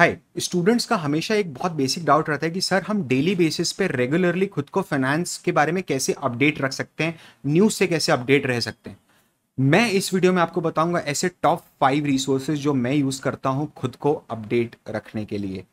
hi students का हमेशा एक बहुत बेसिक डाउट रहता है कि सर हम डेली बेसिस पे रेगुलरली खुद को फाइनेंस के बारे में कैसे अपडेट रख सकते हैं न्यूज़ से कैसे अपडेट रह सकते हैं मैं इस वीडियो में आपको बताऊंगा ऐसे टॉप फाइव रिसोर्सेज जो मैं यूज़ करता हूं खुद को अपडेट रखने के लिए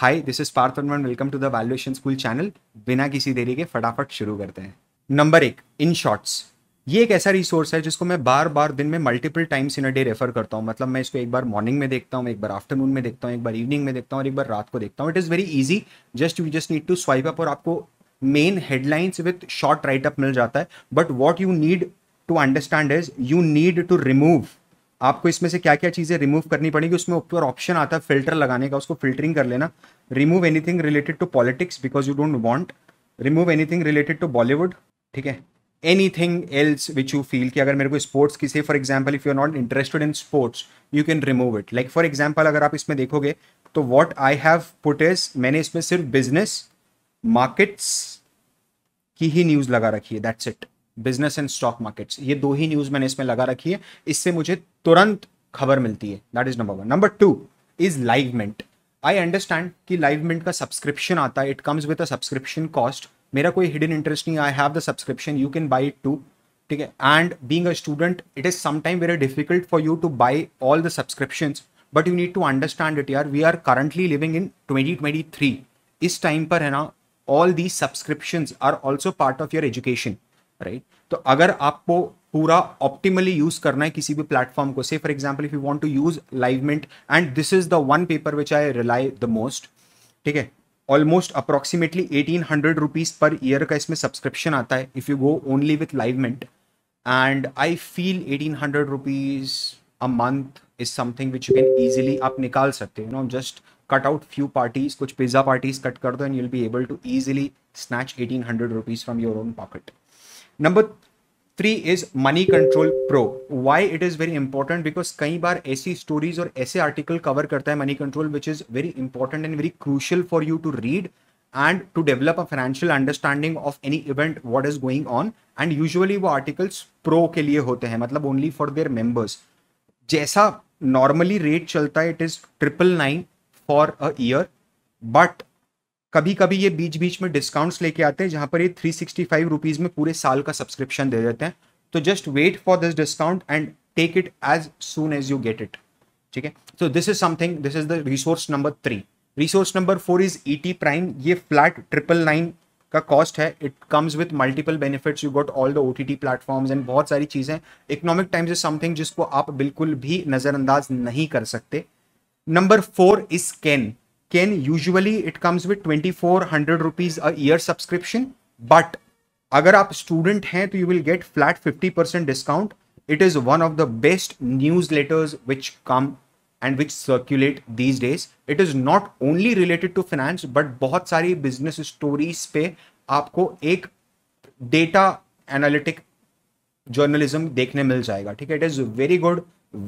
hi this is Parth welcome to the valuation school channel बिना किसी देरी के फटाफट शुरू करते हैं नंबर एक इन शॉर्ट्स ये एक ऐसा रिसोर्स है जिसको मैं बार बार दिन में multiple times in a day refer करता हूँ मतलब मैं इसको एक बार मॉर्निंग में देखता हूँ एक बार आफ्टरनून में देखता हूँ एक बार इवनिंग में देखता हूँ और एक बार रात को देखता हूँ it is very easy just you just need to swipe up और आपको main headlines with short write up मिल जाता है but what you need to understand is you need to remove आपको इसमें से क्या क्या चीज़ें रिमूव करनी पड़ेगी उसमें ऊपर ऑप्शन आता है फिल्टर लगाने का उसको फिल्टरिंग कर लेना remove anything related to politics because you don't want remove anything related to Bollywood ठीक है anything else which you feel कि अगर मेरे को स्पोर्ट्स की से for example if you are not interested in sports you can remove it like for example अगर आप इसमें देखोगे तो what I have put is मैंने इसमें सिर्फ बिजनेस मार्केट्स की ही न्यूज़ लगा रखी है that's it business and stock markets ये दो ही न्यूज़ मैंने इसमें लगा रखी है इससे मुझे तुरंत खबर मिलती है that is number one number two is Livemint I understand कि लाइवमेंट का सब्सक्रिप्शन आता है it comes with a subscription cost मेरा कोई हिडन इंटरेस्ट नहीं I have the subscription you can buy it too ठीक है and being a student it is sometime very difficult for you to buy all the subscription but you need to understand it यार we are currently living in twenty twenty three इस time पर है ना all the subscription are also part of your education right तो अगर आपको पूरा optimally use करना है किसी भी प्लेटफॉर्म को से for example if you want to use Livemint and this is the one paper which I rely the most ठीक है almost approximately eighteen hundred rupees per year का इसमें सब्सक्रिप्शन आता है if you go only with Livemint and I feel eighteen hundred rupees a month is something which you can easily आप निकाल सकते हो no just cut out few parties कुछ pizza parties cut कर दो and you'll be able to easily snatch eighteen hundred rupees from your own pocket number three is money control pro why it is very important because कई बार ऐसी stories और ऐसे article cover करता है money control which is very important and very crucial for you to read and to develop a financial understanding of any event what is going on and usually वो articles pro के लिए होते हैं मतलब only for their members जैसा normally rate चलता है it is triple nine for a year but कभी कभी ये बीच बीच में डिस्काउंट्स लेके आते हैं जहाँ पर ये थ्री सिक्सटी फाइव रुपीज़ में पूरे साल का सब्सक्रिप्शन दे देते हैं तो just wait for this discount and take it as soon as you get it ठीक है so this is something this is the resource number three resource number four is E T prime ये flat triple nine का cost है it comes with multiple benefits you got all the O T T platforms and बहुत सारी चीज़ें economic times is something जिसको आप बिल्कुल भी नज़रअंदाज नहीं कर सकते number four is Ken Ken can it comes with twenty four hundred rupees a year subscription but अगर आप स्टूडेंट हैं तो you will get flat fifty percent discount it is one of the best news letters which come and which circulate these days it is not only related to finance but बहुत सारी business stories पे आपको एक data analytic journalism देखने मिल जाएगा ठीक है it is very good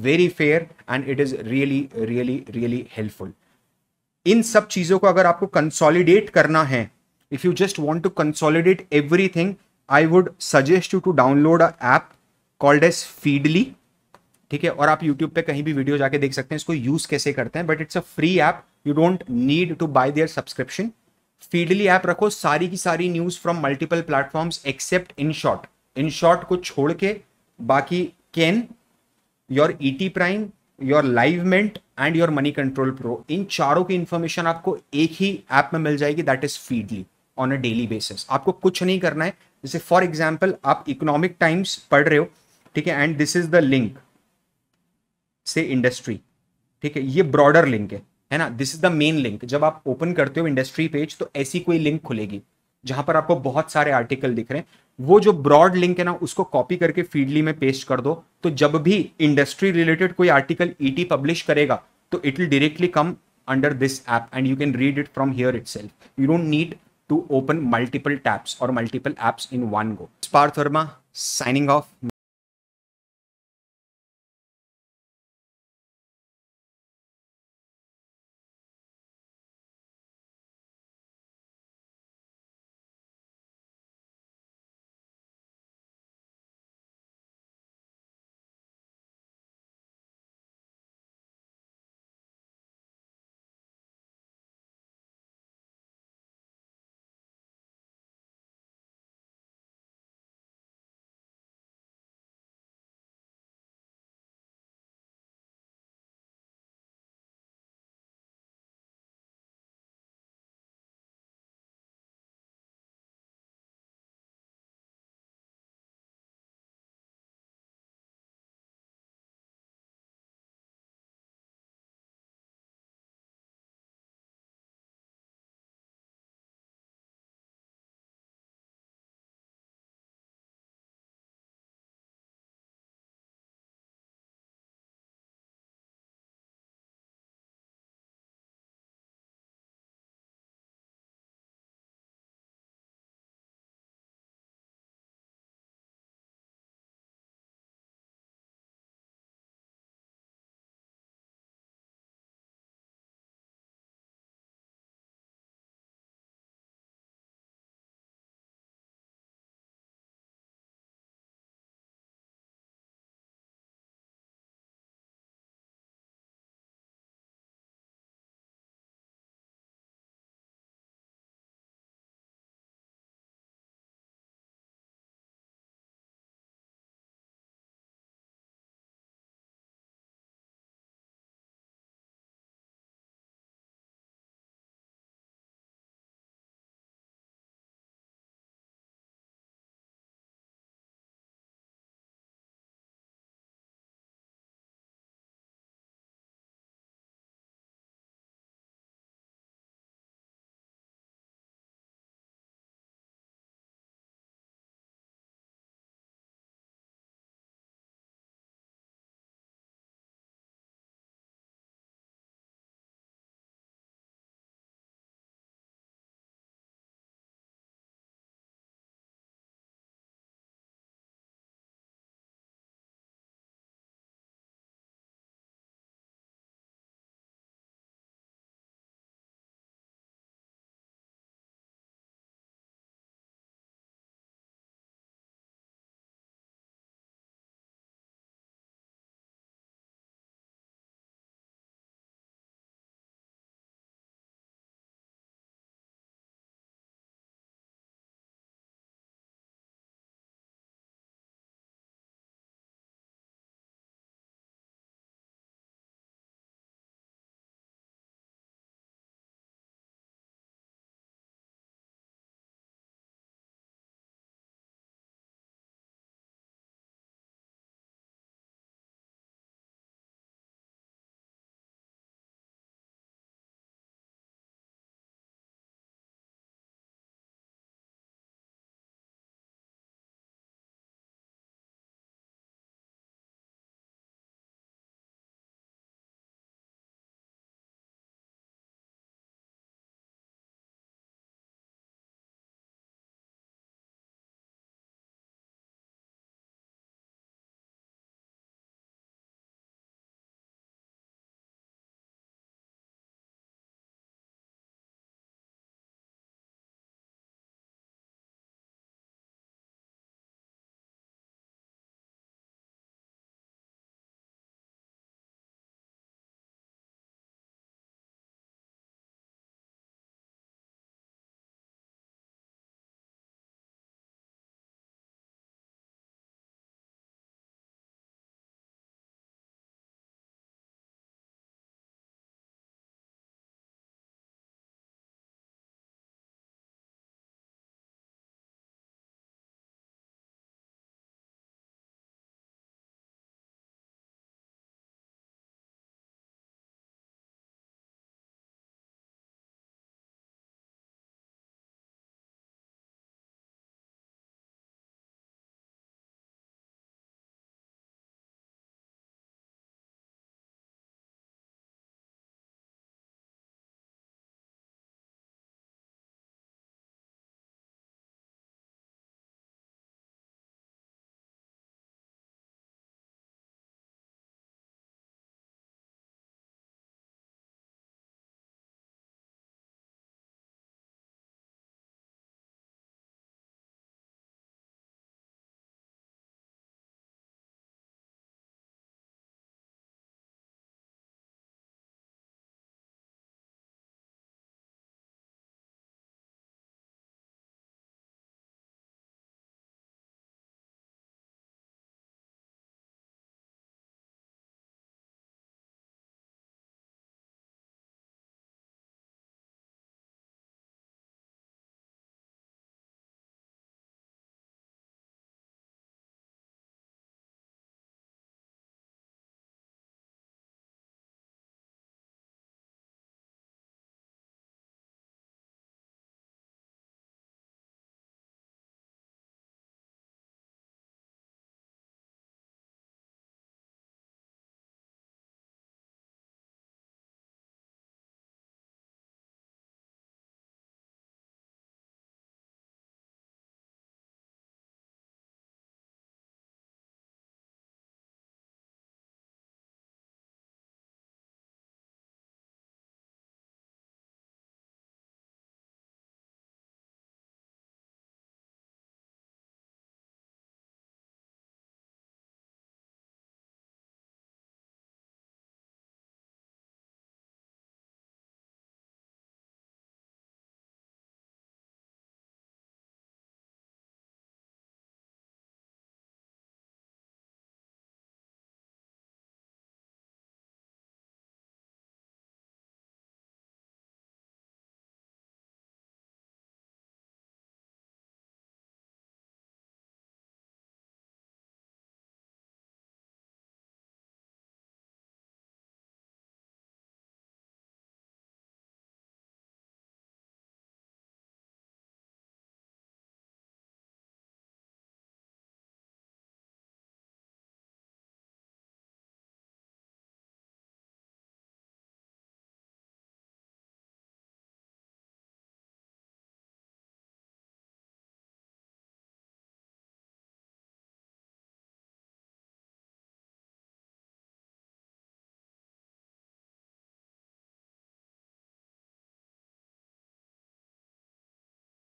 very fair and it is really really really helpful in सब चीज़ों को अगर आपको कंसोलिडेट करना है if you just want to consolidate everything I would suggest you to download up app called as Feedly ठीक है और आप यूट्यूब पे कहीं भी वीडियो जाके देख सकते हैं इसको यूज़ कैसे करते हैं but it's a free app you don't need to buy their subscription Feedly app रखो सारी की सारी news from multiple platforms except Inshorts Inshorts को छोड़ के बाकी Ken your E T prime your Livemint and your money control pro इन चारों की इंफॉर्मेशन आपको एक ही ऐप में मिल जाएगी that is Feedly on a daily basis आपको कुछ नहीं करना है जैसे फॉर एग्जाम्पल आप इकोनॉमिक टाइम्स पढ़ रहे हो ठीक है and this is the link से इंडस्ट्री ठीक है ये ब्रॉडर लिंक है है ना this is the main link जब आप ओपन करते हो इंडस्ट्री पेज तो ऐसी कोई लिंक खुलेगी जहां पर आपको बहुत सारे आर्टिकल दिख रहे हैं वो जो ब्रॉड लिंक है ना उसको कॉपी करके फीडली में पेस्ट कर दो तो जब भी इंडस्ट्री रिलेटेड कोई आर्टिकल ईटी पब्लिश करेगा तो it will directly come under this app and you can read it from here itself you don't need to open multiple tabs और multiple apps in one go Spar Therma signing